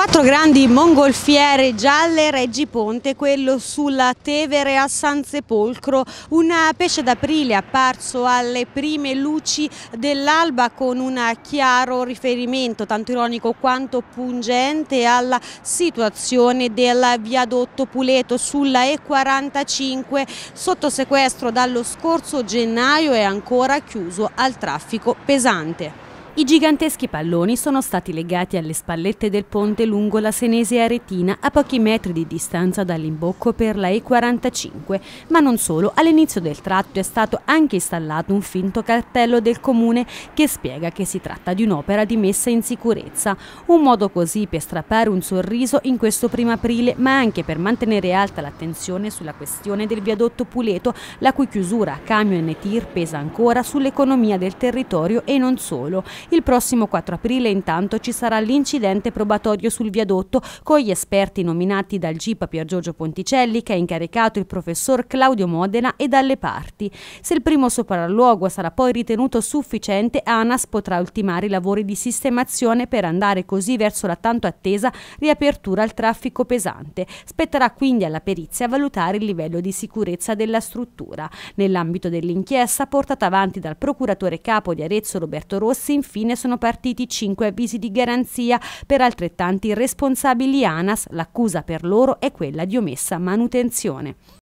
Quattro grandi mongolfiere gialle, Reggiponte, quello sulla Tevere a Sansepolcro, un pesce d'aprile apparso alle prime luci dell'alba con un chiaro riferimento, tanto ironico quanto pungente, alla situazione del viadotto Puleto sulla E45 sotto sequestro dallo scorso gennaio e ancora chiuso al traffico pesante. I giganteschi palloni sono stati legati alle spallette del ponte lungo la Senese Aretina a pochi metri di distanza dall'imbocco per la E45, ma non solo, all'inizio del tratto è stato anche installato un finto cartello del comune che spiega che si tratta di un'opera di messa in sicurezza, un modo così per strappare un sorriso in questo primo aprile, ma anche per mantenere alta l'attenzione sulla questione del viadotto Puleto, la cui chiusura a camion e tir pesa ancora sull'economia del territorio e non solo il prossimo 4 aprile intanto ci sarà l'incidente probatorio sul viadotto con gli esperti nominati dal GIPA Pier Giorgio Ponticelli che ha incaricato il professor Claudio Modena e dalle parti. Se il primo sopralluogo sarà poi ritenuto sufficiente, ANAS potrà ultimare i lavori di sistemazione per andare così verso la tanto attesa riapertura al traffico pesante. Spetterà quindi alla perizia valutare il livello di sicurezza della struttura. Nell'ambito dell'inchiesta portata avanti dal procuratore capo di Arezzo Roberto Rossi, infine Infine sono partiti cinque avvisi di garanzia per altrettanti responsabili ANAS. L'accusa per loro è quella di omessa manutenzione.